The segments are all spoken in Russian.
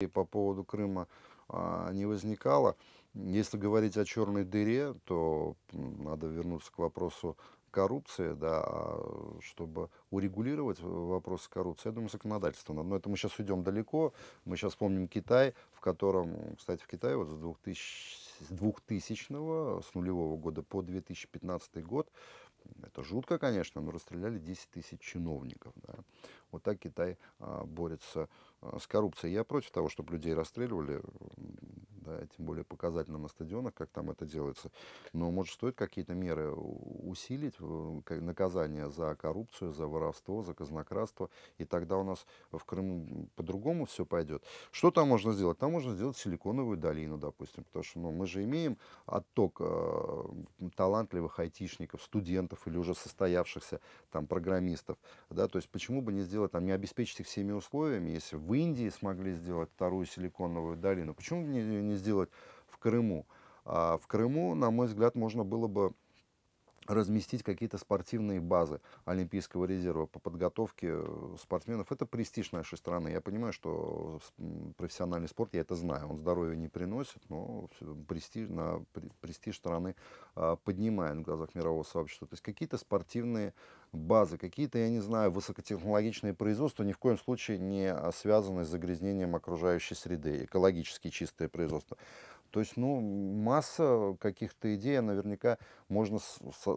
И по поводу Крыма а, не возникало. Если говорить о черной дыре, то надо вернуться к вопросу коррупции, да, а, чтобы урегулировать э, вопрос коррупции, я думаю, законодательство надо. Но это мы сейчас уйдем далеко. Мы сейчас помним Китай, в котором, кстати, в Китае вот с 2000, с 2000 с нулевого года по 2015 год, это жутко, конечно, но расстреляли 10 тысяч чиновников. Да. Вот так Китай а, борется с с коррупцией. Я против того, чтобы людей расстреливали да, тем более показательно на стадионах, как там это делается. Но, может, стоить какие-то меры усилить, э, наказание за коррупцию, за воровство, за казнократство, и тогда у нас в Крыму по-другому все пойдет. Что там можно сделать? Там можно сделать силиконовую долину, допустим, потому что ну, мы же имеем отток э, талантливых айтишников, студентов или уже состоявшихся там программистов, да, то есть почему бы не сделать, там, не обеспечить их всеми условиями, если в Индии смогли сделать вторую силиконовую долину, почему бы не, не сделать в Крыму. А в Крыму, на мой взгляд, можно было бы разместить какие-то спортивные базы Олимпийского резерва по подготовке э, спортсменов. Это престиж нашей страны. Я понимаю, что э, профессиональный спорт, я это знаю, он здоровья не приносит, но престиж, на, престиж страны а, поднимает в глазах мирового сообщества. То есть какие-то спортивные базы, какие-то, я не знаю, высокотехнологичные производства ни в коем случае не а, связаны с загрязнением окружающей среды, экологически чистое производство. То есть, ну, масса каких-то идей а наверняка можно,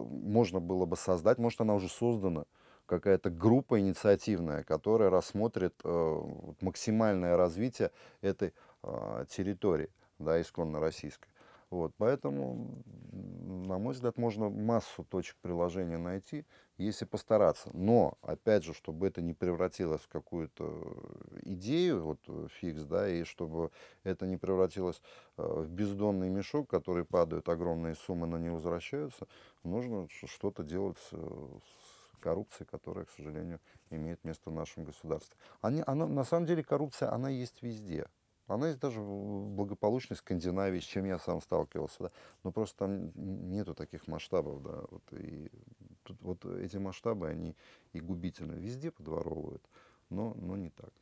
можно было бы создать, может, она уже создана, какая-то группа инициативная, которая рассмотрит э, максимальное развитие этой э, территории, да, исконно российской. Вот, поэтому на мой взгляд, можно массу точек приложения найти, если постараться. Но, опять же, чтобы это не превратилось в какую-то идею, вот э, фикс, да, и чтобы это не превратилось э, в бездонный мешок, который падают огромные суммы, но не возвращаются, нужно что-то делать с коррупцией, которая, к сожалению, имеет место в нашем государстве. Они, она, на самом деле коррупция, она есть везде. Она есть даже в благополучной Скандинавии, с чем я сам сталкивался. Да. Но просто там нету таких масштабов. Да. Вот, и тут, вот эти масштабы, они и губительно везде подворовывают, но, но не так.